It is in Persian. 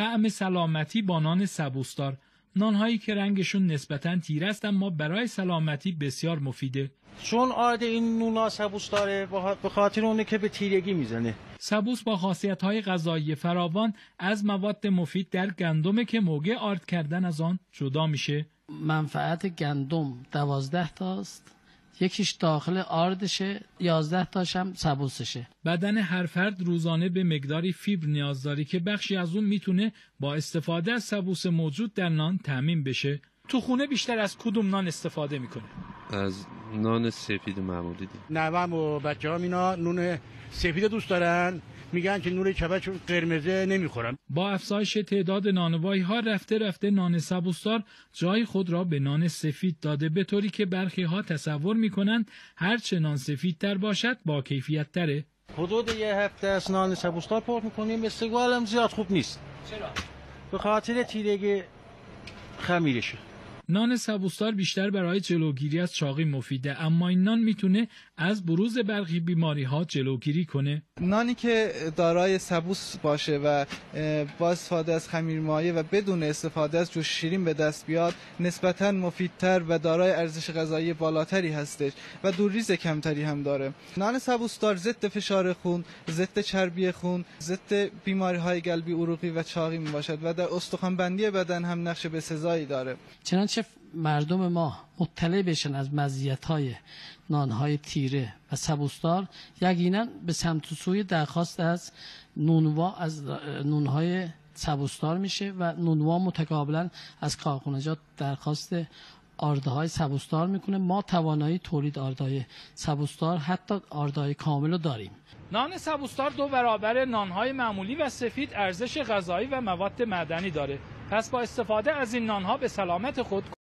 طعم سلامتی با نان سبوسدار نانهایی که رنگشون نسبتا تیره است اما برای سلامتی بسیار مفیده چون عاده این نونا سبوس داره به خاطر اونه که به تیرگی میزنه سبوس با خاصیت های غذایی فراوان از مواد مفید در گندم که موقع آرد کردن از آن جدا میشه منفعت گندم دوازده تاست یکیش داخل آردشه 11 تاش هم سبوسشه بدن هر فرد روزانه به مقداری فیبر نیاز داری که بخشی از اون میتونه با استفاده از سبوس موجود در نان تعمین بشه تو خونه بیشتر از کدوم نان استفاده میکنه از نان سفید معمولی دیم نوام و بچه هم اینا نون سفید دوست دارن میگن که نور چپه قرمزه نمیخورن با افزایش تعداد نانوایی ها رفته رفته نان سبوسدار جای خود را به نان سفید داده به طوری که برخی ها تصور میکنند هرچه نان سفید تر باشد با کیفیت تره حدود یه هفته از نان سبوسدار پر میکنیم هم زیاد خوب نیست چرا؟ به خاطر تیرگی خمیرشه نان سبوسدار بیشتر برای جلوگیری از چاقی مفیده اما این نان میتونه از بروز برخی بیماری ها جلوگیری کنه نانی که دارای سبوس باشه و با استفاده از خمیر مایه و بدون استفاده از جوش شیرین به دست بیاد نسبتا مفیدتر و دارای ارزش غذایی بالاتری هستش و دورریز کمتری هم داره نان سبوسدار ضد فشار خون ضد چربی خون ضد بیماری های قلبی عروقی و چاقی می و در استخوان بندی بدن هم نقش به سزایی داره چنانچه مردم ما مطلع بشن از مزیت های نانهای تیره و سبوستار یقینا به سمت سوی درخواست از نونوا از نونهای سبوستار میشه و نونوا متقابلا از کارخونجات درخواست آرده های سبوستار میکنه ما توانایی تولید آرده های سبوستار حتی آرده های کامل رو داریم نان سبوستار دو برابر های معمولی و سفید ارزش غذایی و مواد معدنی داره پس با استفاده از این نانها به سلامت خود